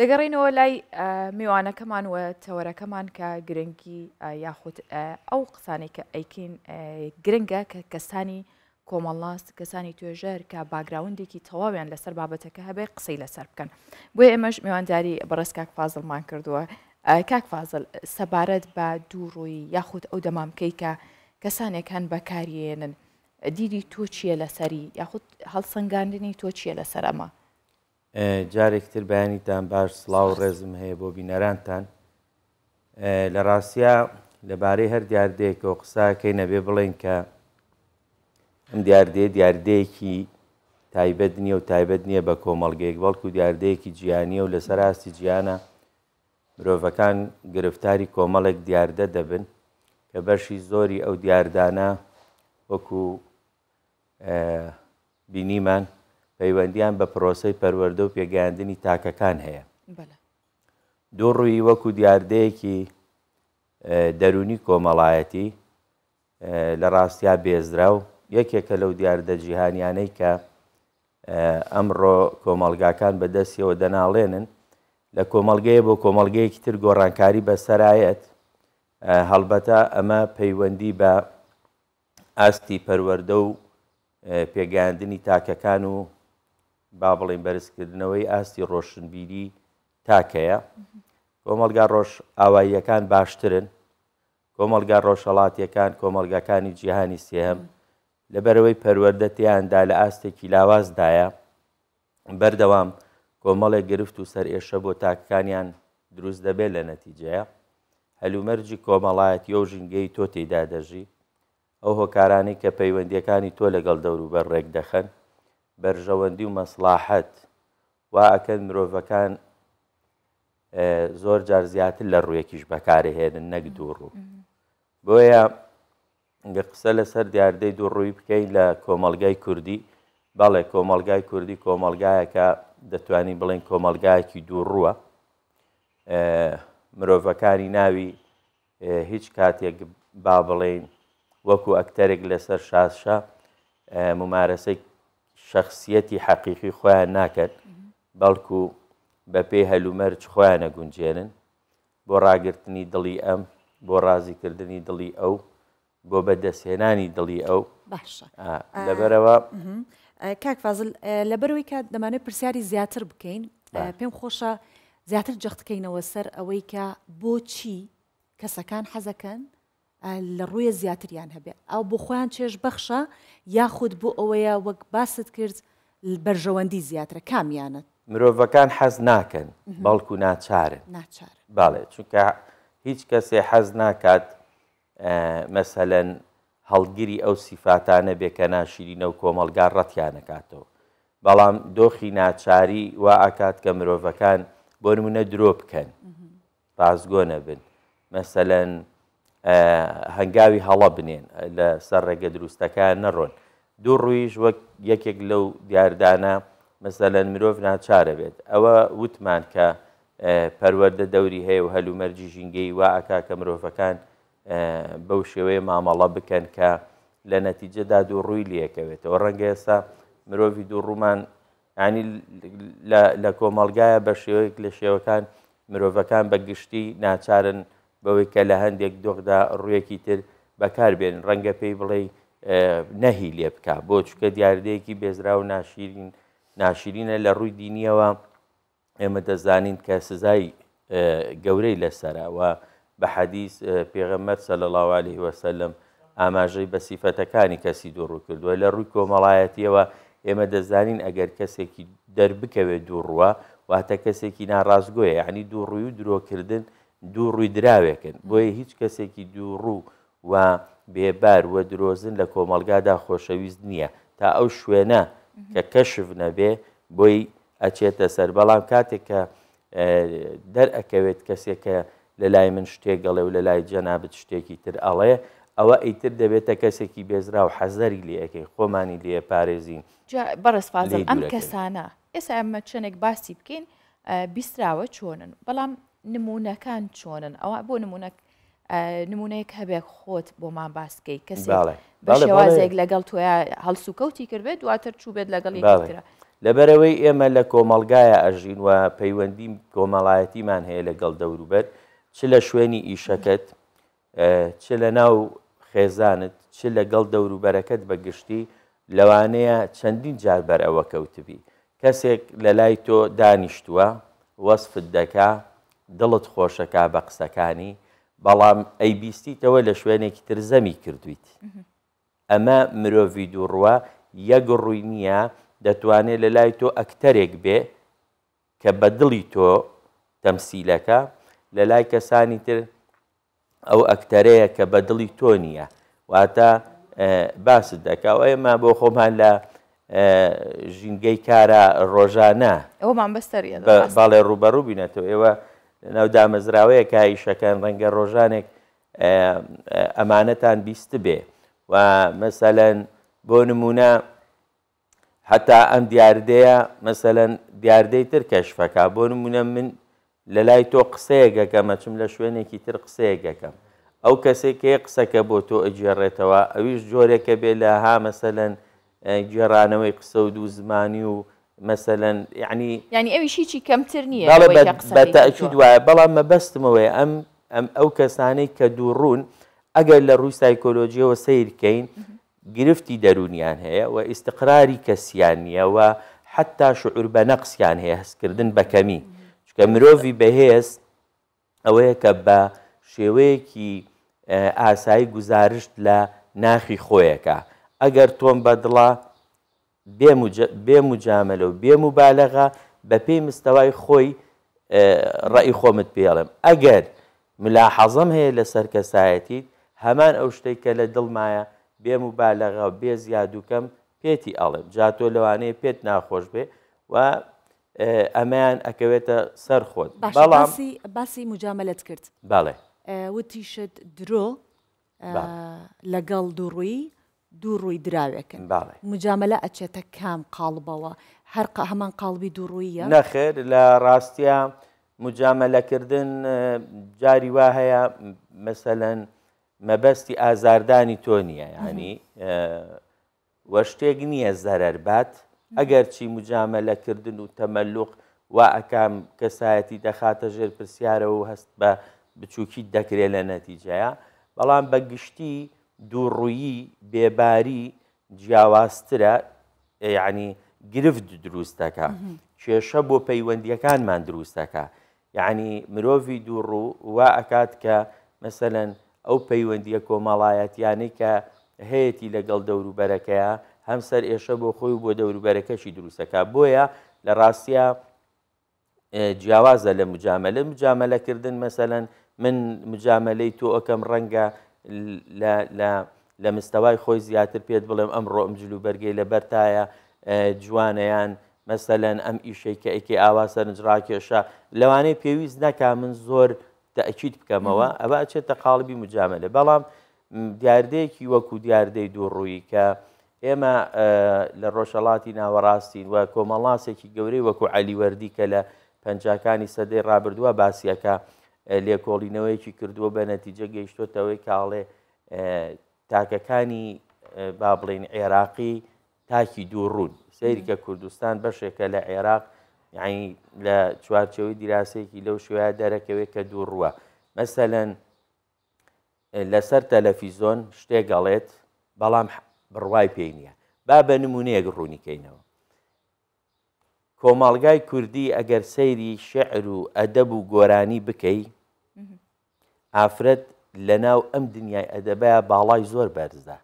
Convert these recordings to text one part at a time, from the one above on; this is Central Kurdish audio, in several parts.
دەگەڕینەوە لای میوانەکەمان وە تەوەرەکەمان کە گرنگی یاخود ئەو قسانی کە ئەیکین گرنگە کە کەسانی کۆمەڵاست کەسانی توێژەر کە باگراوندێکی تەواویان لەسەر بابەتەکە هەبێ قسەی لەسەر بکەن بۆی ئێمەش میوانداری بەڕست کاک فازڵمان کردووە کاک فازل سەبارەت بە دوو ڕووی یاخود ئەو دەمامکەی کە کەسانێک هەن بەکارێنن دیری تۆ چییە لەسەری یاخود هەڵسەنگاندنی تۆ چییە لەسەر ئەمە جارێکتر بەیانیتان باش سلااو ڕێزم هەیە بۆ بینەرانتان لە ڕاستیا لەبارەی هەر دیاردەیەکەوە قساکەی نەبێ بڵێن کە ئەم دیاردێ دیاردەیەکی تایبەت نییە و تایبەت نییە بە کۆمەڵگەیەک بەڵکو دیاردەیەکی جیانیە و لەسەر ئاستی جیانە مرۆڤەکان گرفتاری کۆمەڵێک دیاردە دەبن کە بەشی زۆری ئەو دیاردانە وەکو بینیمان پەیوەندیان بە پرۆسی پەروەەردە و پێگەاندنی تاکەکان هەیە دوو ڕووی وەکو دیاردەیەکی دەرونی کۆمەڵایەتی لە ڕاستیا بێزرا و یەکێکە لەو دیاردە جیهانیانەی کە ئەمڕۆ کۆمەلگاکان بەدەستیەوە دەناڵێنن لە کۆمەلگەیە بۆ کۆمەلگەیەکی تر گۆڕانکاری بەسەرایەت هەڵبەتە ئەمە پەیوەندی بە ئاستی پەروەەردە و پێگەاندنی تاکەکان و با بڵین بەرزکردنەوەی ئاستی ڕۆشنبیری تاکەیە کۆمەلگا ڕۆژ ئاواییەکان باشترن کۆمەلگا ڕۆژەڵاتیەکان کۆمەلگاکانی جیهانی سێهم لەبەرەوەی پەروەردەتیاندا لە ئاستێکی لاوازدایە بەردەوام کۆمەڵێک گرفت و سەر ئێشە بۆ تاکەکانیان دروست دەبێت لە نەتیجەیە هەلومەرجی کۆمەڵایەتی ئەو ژنگەی تۆ تێدا دەژی ئەو هۆکارانی کە پەیوەندیەکانی تۆ لەگەڵ دەوروبەر ڕێک دەخەن بەرژەوەندی و مەسلاحەت وا ئەکەن مرۆڤەکان زۆر جار زیاتر لە ڕوویەکیش بەکارهێنن نەک دوو ڕوو بۆیە قسە لەسەر دیاردەی دوو ڕووی بکەین لە کۆمەلگای کوردی بەڵێ کۆمەلگای کوردی کۆمەلگایەکە دەتوانین بڵێن کۆمەلگایەکی دوو ڕووە مرۆڤەکانی ناوی هیچ کاتێک با بڵێن وەکو ئەکتەرێک لەسەر شاسشە ممارەسەی شخصیەتی حەقیقی خۆیان ناکەن بەڵکو بە پێی هەلومەرج خۆیانە گونجێنن بۆ ڕاگررتنی دڵی ئەم بۆ ڕازیکردنی دڵی ئەو بۆ بەدەستێنانی دڵی ئەو لەبەرەوە کاکفازل لەبەروی کات دەمانێت پرسیاری زیاتر بکەین پێم خۆشە زیاتر جەختکەینەوە سەر ئەوەی کە بۆچی کەسەکان حەزەکەن لە ڕوویە زیاتریان هەبێ ئەو بۆ خۆیان چێش بەخشە یاخود بۆ ئەوەیە وەک باست کرد بەرژەوەندی زیاترە کامیانە مرۆڤەکان حەز ناکەن بەڵکو ناچارن باڵێ چونکە هیچ کەسێ حەز ناکات مەسەلەن هەڵگیری ئەو سیفاتانە بێکە ناشیرینە و کۆمەلگار ڕەتیانەکاتەوە بەڵام دۆخی ناچاری وا ئاکات کە مرۆڤەکان بۆ نمونە درۆ بکەن ڕازگۆنە بن مەسەلەن هەنگاوی هەڵە بنێن لە سەر ڕێگە دروستەکان نەڕۆن دوو ڕوویش وەک یەکێک لەو دیاردانە مەسەلەن مرۆڤ ناچارە بێت ئەوە وتمان کە پەروەەردە دەوری هەیە و هەلومەرجی ژینگەی وا ئاکا کە مرۆڤەکان بەو شێوەیە مامەڵە بکەن کە لە نەتیجەدا دوو ڕووی لەکەوێتەوە ڕەنگە ئێستا مرۆڤی دوو ڕوومان ینی لە کۆمەلگایە بە شێوەیەک لە شێوەکان مرۆڤەکان بە گشتی ناچارن بەوەی کە لە هەندێک دۆخدا ڕوویەکی تر بەکار بێن ڕەنگە پێی بڵێ نەهی لێ بکە بۆ چکە دیاردەیەکی بێزرا و ناشیرین ناشرینە لە ڕووی دینیەوە ئێمە دەزانین کە سزای گەورەی لەسەرەوە بە حەدیث پێغەمەر سە لە لاواالی وەسەلم ئاماژەی بە سیفەتەکانی کەسی دوڕوو کردووە لە ڕووی کۆمەڵایەتیەوە ئێمە دەزانین ئەگەر کەسێکی دەربکەوێت دووڕوە واتە کەسێکی ناڕازگۆیە یعنی دووڕووی و درۆکردن دوو ڕووی دراوێکن بۆیە هیچ کەسێکی دوو ڕوو و بێبار وە درۆزن لە کۆمەلگادا خۆشەویست نییە تا ئەو شوێنە کە کەشف نەبێ بۆی ئەچێتە سەر بەڵام کاتێک کە دەرئەکەوێت کەسێکە لە لای من شتێکگەڵێ و لە لای جەنابەت شتێکی تر ئەڵێ ئەوە ئیتر دەبێتە کەسێکی بێزرا و حەزەری لێەکەی خۆمانی لێ پارێزین بەڕستفاز ئەم کەسانە ئێستا ئەمە چنێک باسی بکەین بیستراوە چۆنن بەڵام نمونونەکان چۆنن ئەوە بۆ نمونونەک نمونەیەک هەبێک خۆت بۆمان باسکەی کەسی بەشێوازێک لەگەڵ توۆە هەڵسو کەوتی کردێت دواتر چوو بێت لەگەڵی ترە. لەبەرەوەی ئێمە لە کۆمەلگایە ئەژین و پەیوەندی کۆمەڵایەتیمان هەیە لەگەڵ دەوروبەر چ لە شوێنی ئیشەکەت چ لە ناو خێزانت چ لەگەڵ دەوروبەرەکەت بەگشتی لەوانەیە چەندین جاربەر ئەوە کەوتبی کەسێک لە لای تۆ دانیشتووە وەصفت دەکا دڵت خۆشەکە بە قسەکانی بەڵام ئەیبیستیتەوە لە شوێنێکی ترزەمی کردویت ئەمە مرۆڤ دووڕوە یەک ڕووی نییە دەتوانێت لە لای تۆ ئەکتەرێک بێ کە بە دڵی تۆ تەمسیلەکە لە لای کەسانی تر ئەو ئەکتەرەیە کە بە دڵی تۆ نییە واتە باست دەکا و ئێمە بۆ خۆمان لە ژینگەی کارە ڕۆژانە ئەومان بەستەر باڵێ ڕوبەڕوو بینێتەوە ئێوە ناو دامەزراوەیە کایشەکان ڕەنگە ڕۆژانێک ئەمانەتان بیست بێ و مەسەلەن بۆ نمونە حتا ئەم دیاردەیە مەسەلەن دیاردەی تر کەشفەکە بۆ نمونە من لە لای تۆ قسەیەگەکەمە چم لە شوێنێکی تر قسەیەگەکەم ئەو کەسێکی قسەکە بۆ تۆ ئەجێڕێتەوە ئەویش جۆرێکە بێ لە ها مەسەلەن گێڕانەوەی قسە و دوو زمانی و مثلەن یعنی ینی ئەویشیی کەمتر نییە بە تاکیید وایە بەڵام مەبەستمەوەی ئەم ئەم ئەو کەسانەی کە دووڕوون ئەگەر لە ڕووی سایکۆلۆجیەوە سیرکەین گرفتی دەرونیان هەیە و ئیسقراری کەسیان نیەوە حتا شعور بە نەقسیان هەیە هەستکردن بەکەمی چکە مرۆڤی بەهێز ئەوەیە کە بە شێوەیەکی ئاسایی گزارشت لە ناخی خۆیەکە ئەگەر تۆم بەدڵە بێ مجامەلە و بێ موبالەغا بە پێی مستەوای خۆی ڕئی خۆمت پێڵم ئەگەر ملاحەزم هەیە لە سەرکەسایەتیت هەمان ئەو شتێک کە لە دڵمایە بێ موبالەغا و بێ زیادووکەم پێتی ئەڵم جاتۆ لەوانەیە پێت ناخۆش بێ و ئەمەیان ئەکەوێتە سەر خۆت بەڵام باسی مجاملت کرد باڵێ وتیشت درۆ لەگەڵ دووڕووی دوو ڕووی دراوێکن مجاملە ئەچێتە کام قالبەوە هەر هەمان قالبی دووڕوویە نەخێر لە ڕاستە مجاملەکردن جاری وا هەیە مثلەن مەبەستی ئازاردانی تۆ نییە ینی وە شتێک نییە زەرەربات ئەگەرچی مجاملەکردن و تەمەلوق وا ئەکام کەسایەتی دەخاتە ژێر پرسیارەوە و هەست بە بچووکی دەکرێت لە نەتیجەیە بەڵام بەگشتی دووڕوویی بێباری جیاوازترە ینی گرفت دروستەکە کێشە بۆ پەیوەندیەکانمان دروستەکە یعنی مرۆڤی دووڕوو وا ئەکات کە مثلەن ئەو پەیوەندیە کۆمەڵایەتیانی کە هەیەی لەگەڵ دەوروبەرەکەیە هەم سەر ئێشە بۆ خۆی بۆ دەوروبەرەکەشی دروستەکە بۆیە لە ڕاستە جیاوازە لە مجاملە مجاملەکردن مثلەن من مجاملەی تۆ ئەەکەم ڕەنگە لە مستەوای خۆی زیاتر پێت بڵێم ئەم ڕۆمجل و بەرگی لە بەرتایە جوانەیان مەسەلەن ئەم ئیشەی کە ئەیکی ئاوا سەرنجڕاکێشە لەوانەیە پێویست نەکا من زۆر تەکییت بکەمەوە ئەوە ئەچێتە قاڵبی مجاملە بەڵام دیاردەیەکی وەکو دیاردەی دووڕووی کە ئێمە لە ڕۆژەڵاتی ناوەڕاستین وە کۆمەڵاسێکی گەورەی وەکو علیوەردی کە لە پەنجکانی سەدەی ڕابردووە باسیەکە لێکۆڵینەوەیکی کردووە بە نەتیجە گەیشتۆتەوەی کاڵێ تاکەکانی با بڵین عێراقی تاکی دووڕوون سەیریکە کوردستان بەشێکە لە عێراق یعنی لە چوارچەوەی دیراسێکی لەو شوێ دەرەکەوێت کە دووڕووە مەسەلەن لەسەر تەلەفیزۆن شتێگەڵێت بەڵام بڕوای پێی نییە با بە نمونەیەک ڕوونیکەینەوە کۆمەڵگای کوردی ئەگەر سەیری شعر و ئەدەب و گۆرانی بکەی ئافرەت لە ناو ئەم دنیای ئەدەبە باڵای زۆر بەرزدا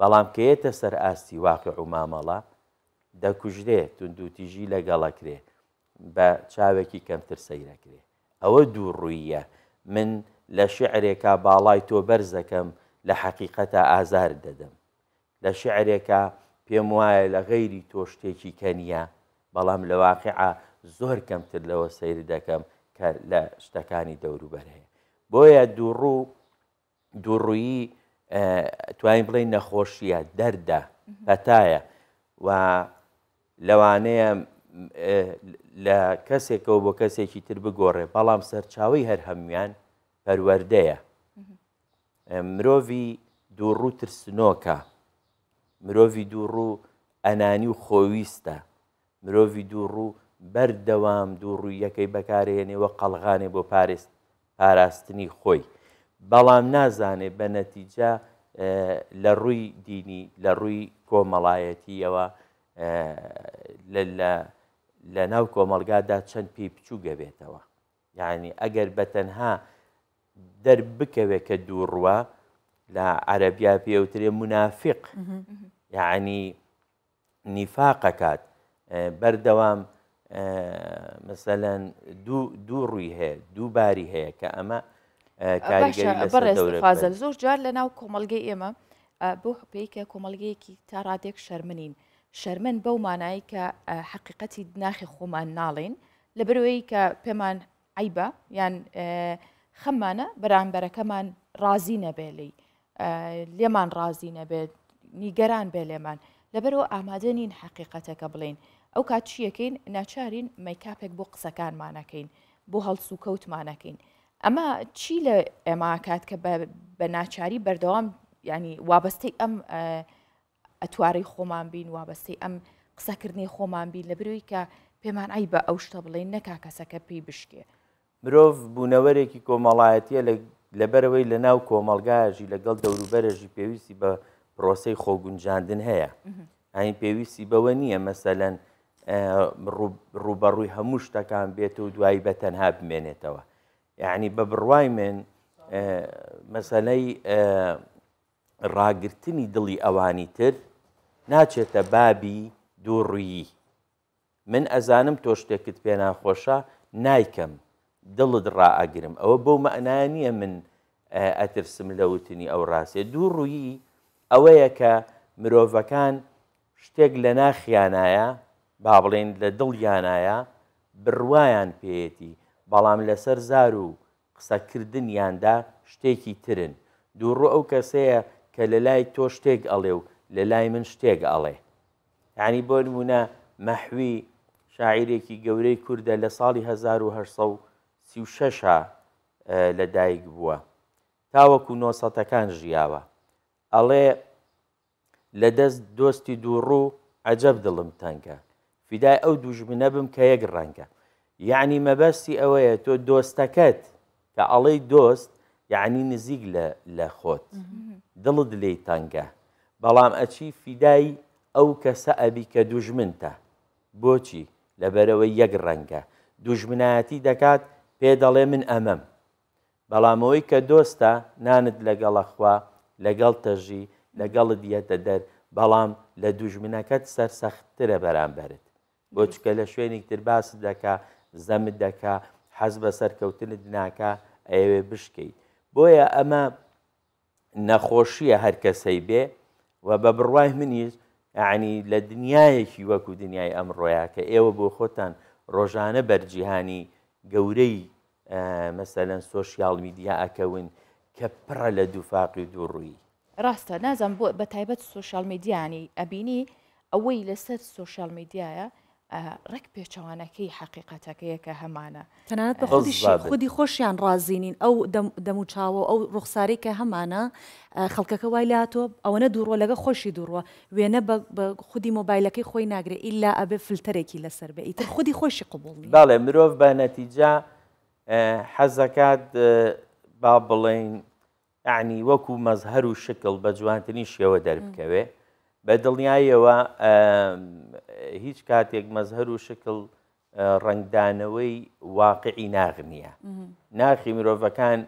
بەڵام کەیەتە سەر ئاستی واقع و مامەڵە دەکوژرێ تونندوتیژی لەگەڵەکرێ بە چاوێکی کەمتر سەیرەکرێ ئەوە دوو ڕوویە من لە شعرێکا باڵای تۆ بەرزەکەم لە حەقیقەتە ئازار دەدەم لە شعرێکە پێم وایە لە غەیری تۆ شتێکی کەنیە بەڵام لە واقعە زۆر کەمتر لەوە سیر دەکەم کە لە شتەکانی دەوروبەر هەیە بۆیە دووڕوو دووڕووی توانین بڵین نەخۆشیە دەردە هەتایە و لەوانەیە لە کەسێکەوە بۆ کەسێکی تر بگۆڕێ بەڵام سەرچاوی هەر هەمویان پەروەردەیە مرۆڤ دووڕوو ترسنۆکە مرۆڤ دووڕوو ئەنانی و خۆویستە مرۆڤ دووڕوو بەردەوام دووڕوویەکەی بەکارێنێ وە قەلغانێ بۆ پارێست ئاراستنی خۆی بەڵام نازانێ بە نەتیجا لە ڕووی دینی لە ڕووی کۆمەڵایەتیەوە لە ناو کۆمەلگادا چەند پێی بچوو گەبێتەوە یعنی ئەگەر بەتەنها دەربکەوێ کە دووڕوە لە عەربیا پێوترێ منافق یعنی نیفاقەکات بەردەوام مثلەن دوو ڕووی هەیە دوو باری هەیە کە ئەمە کاریگەریفازل زۆر جار لە ناو کۆمەلگەی ئێمە بۆ حپەیکە کۆمەلگەیەکی تاڕادێک شەرمنین شەرمن بەو مانایی کە حقیقەتی ناخی خۆمان ناڵێن لە برەوەی کە پێمان عیبە یان خەممانە بەرامبەرەکەمان ڕازی نەبێ لی لێمان ڕازی نەبێت نیگەران بێ لێمان لەبەرەوە ئامادە نین حقیقەتەکە بڵین ئەو کات چیەکەین ناچارین مەیکاپێک بۆ قسەکانمانەکەین بۆ هەڵسو کەوتمانەکەین ئەمە چی لە ئێماکات کە بە ناچاری بەردەوام ینی وابەستەی ئەم ئەتوارەی خۆمان بین وابەستەی ئەم قسەکردنی خۆمان بین لە بروی کە پێمان ئای بە ئەو شتە بڵێن نەکا کەسەکە پێی بشکێ مرۆڤ بوونەوەرێکی کۆمەڵایەتە لەبەرەوەی لە ناو کۆمەلگایژی لەگەڵ دەوروبەرژی پێویستی بە پرۆسی خۆگونجاندن هەیە ئاین پێویستی بەوە نییە مەسەلەن ڕوبەڕووی هەموو شتەکان بێت و دوایی بە تەنها بمێنێتەوە یعنی بە بڕوای من مەسلەی ڕاگررتنی دڵی ئەوانی تر ناچێتە بابی دووڕویی من ئەزانم تۆ شتێکت پێ ناخۆشە نایکەم دڵت ڕائگرم ئەوە بۆ مەعناانیە من ئەترسم لە وتنی ئەو ڕاستێ دوو ڕوویی ئەوەیە کە مرۆڤەکان شتێک لە ناخیانایە با بڵێن لە دڵیانایە بڕوایان پێیەتی بەڵام لەسەر زار و قسەکردنیاندا شتێکی ترن دووڕۆ ئەو کەسەیە کە لە لای تۆ شتێک ئەڵێ و لە لای من شتێک ئەڵێ یعنی بۆ نمونە مەحوی شاعیرێکی گەورەی کووردە لە ساڵی 1936 لەدایک بووە تاوەکو نۆسەتەکان ژیاوە ئەڵێ لە دەست دۆستی دووڕوو عجەب دڵم تەنکە فیدای ئەو دوژمنە بم کە یەک ڕەنگە یعنی مەبەستی ئەوەیە تۆ دۆستەکەت کە ئەڵەی دۆست یعنی نزیک لە خۆت دڵت لێی تەنگە بەڵام ئەچی فیدای ئەو کەسە ئەبی کە دوژمنتە بۆچی لەبەرەوەی یەک ڕەنگە دوژمنایەتی دەکات پێ دەڵێ من ئەمەم بەڵامەوەی کە دۆستە نانت لەگەڵەخوا لەگەڵ تەژی لەگەڵ دیەتە دەر بەڵام لە دوژمنەکەت سەرسەختترە بەرامبەرت بۆچکە لە شوێنێک تر باست دەکا زەمت دەکا حەز بە سەرکەوتنت ناکە ئەوێ بشکەیت بۆیە ئەمە نەخۆشیە هەر کەسەی بێ و بە بڕوای منیش عنی لە دنیایەکی وەکو دنیای ئەمڕۆیە کە ئێوە بۆ خۆتان ڕۆژانە بەرجیهانی گەورەی مەسەلەن سۆشیال میدیا ئەکەون کە پڕە لە دووفاقی دووڕووی ڕاستە نازانم بۆ بە تایبەت سوۆشال میدیانی ئەبینی ئەوەی لەسەر سوۆشال میدیایە ڕێک پێچەوانەکەی حقیقەتەکەیە کە هەمانە تەنانەت بە خودی خۆشیان ڕازینین ئەو دەمو چاوە ئەو ڕوخساری کە هەمانە خەڵکەکە وای لاتۆ ئەوەنە دوڕۆ لەگە خۆشی دوڕوە وێنە بە خودی مۆبایلەکەی خۆی ناگرێ ئللا ئەبێ فلتەرێکی لەسەر بێ ئیتر خودی خۆشی قوبڵنی باڵێ مرۆڤ بە نەتیجا حەزەکات با بڵین عنی وەکو مەزهر و شکل بە جوانترین شێوە دەربکەوێ بە دڵنیایەوە هیچ کاتێک مەزهر و شکل ڕنگدانەوەی واقعی ناغ نییە ناخی مرۆڤەکان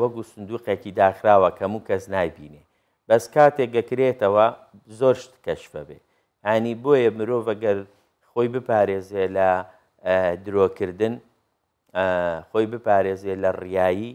وەگو سندوقێکی داخراوە کەموو کەس نایبینێ بەس کاتێک گەکرێتەوە زۆر شت کەشفە بێ ئانی بۆیە مرۆڤەگەر خۆی بپارێزێ لە درۆکردن خۆی بپارێزێ لە ڕیایی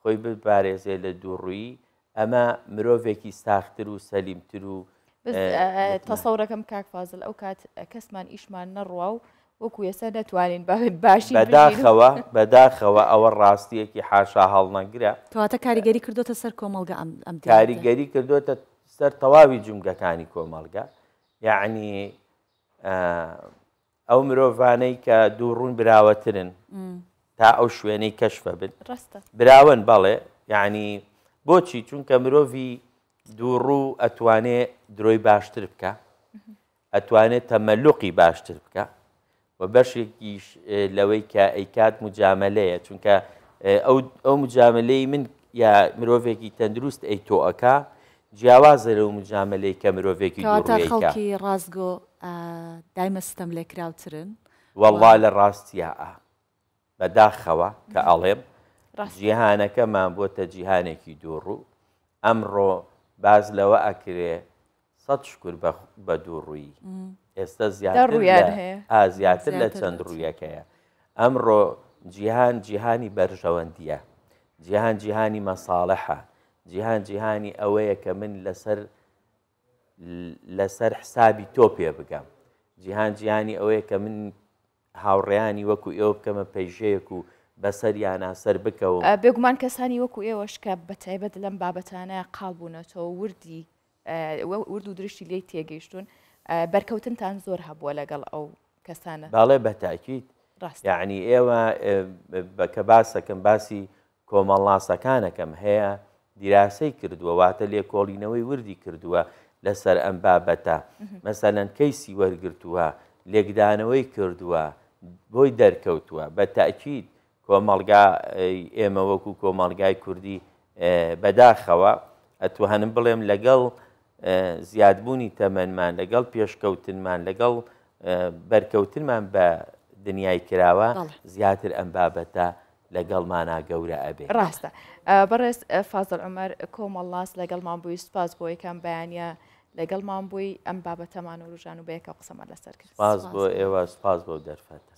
خۆی بپارێزێ لە دووڕووی ئەمە مرۆڤێکی ساختر و سەلیمتر و تەسەورەکەم کاک فازل ئەو کات کەسمان ئیشمان نەڕوا و وەکو ێسە دەتوانین باشی بەداخەوە بەداخەوە ئەوە ڕاستیەکی حاشا هەڵنەگرە تواتە کاریگەری کردوتە سەر کۆمەلگە ئەم کاریگەری کردوتە سەر تەواوی جمگەکانی کۆمەلگە یعنی ئەو مرۆڤانەی کە دوو ڕوون براوەترن تا ئەو شوێنەی کەشفە بن براون بەڵێ یعنی بۆچی چونکە مرۆڤی دوو ڕوو ئەتوانێ درۆی باشتر بکە ئەتوانێت تەمەلوقی باشتر بکە و بەشێکیش لەوەی کە ئەیکات مجاملەیە چونکە ئەو مجاملەی من یا مرۆڤێکی تەندروست ئەی تۆەکە جیاوازە لەو مجاملەی کە مرۆڤێکی خەڵکی ڕازگۆ دایمەستەم لێکراوترن وەڵوا لە ڕاستیە بەداخەوە کە ئاڵێم ڕاستجییهانەکەمان بۆتە جیهانێکی دووڕوو ئەمڕۆ باز لەوە ئەکرێ سەد شکر بە دوو ڕووی ئێستا زیاتر زیاتر لە چەند ڕوویەکەیە ئەمڕۆ جیهان جیهانی بەرژەوەندیە جیهان جیهانی مەساڵحە جیهان جیهانی ئەوەیە کە من لەسەر لەسەر حسابی تۆ پێ بگەم جیهان جیهانی ئەوەیە کە من هاوڕێیانی وەکو ئێوە بکەمە پەیژەیەک و بەسەر یانا سەر بکەوە بێگومان کەسانی وەکو ئێوەش کە بەتایبەت لەم بابەتانە قالبوونەتەوە وردی ورد و درشتی لی تێگەیشتون بەرکەوتنتان زۆر هەبووە لەگەڵ ئەو کەسانە باڵێ بەتاکییت یعنی ئێوە بەکە باسەکەم باسی کۆمەڵاسەکانەکەم هەیە دیراسی کردووە واتە لێ کۆڵینەوەی وردی کردووە لەسەر ئەم بابەتە مەسەەن کەیسی وەرگتووە لێکدانەوەی کردووە بۆی دەرکەوتووە بە تاکیید کۆمەڵگا ئێمە وەکو کۆمەڵگای کوردی بەداخەوە ئەتوهنم بڵێم لەگەڵ زیادبوونی تەمەمان لەگەڵ پێشکەوتنمان لەگەڵ بەرکەوتنمان بە دنیای کراوە زیاتر ئەم بابەتە لەگەڵمانە گەورە ئەبێ ڕاستە بەڕێز فازل عمەر کۆمەڵاس لەگەڵمان بووی سپاس بۆ یەکەم بەیانە لەگەڵمان بووی ئەم بابەتەمان و ڕژان و بەیەکە قسەمە لەسەر کرد سپاس بۆ ئێوە سپاس بۆ دەرفەتە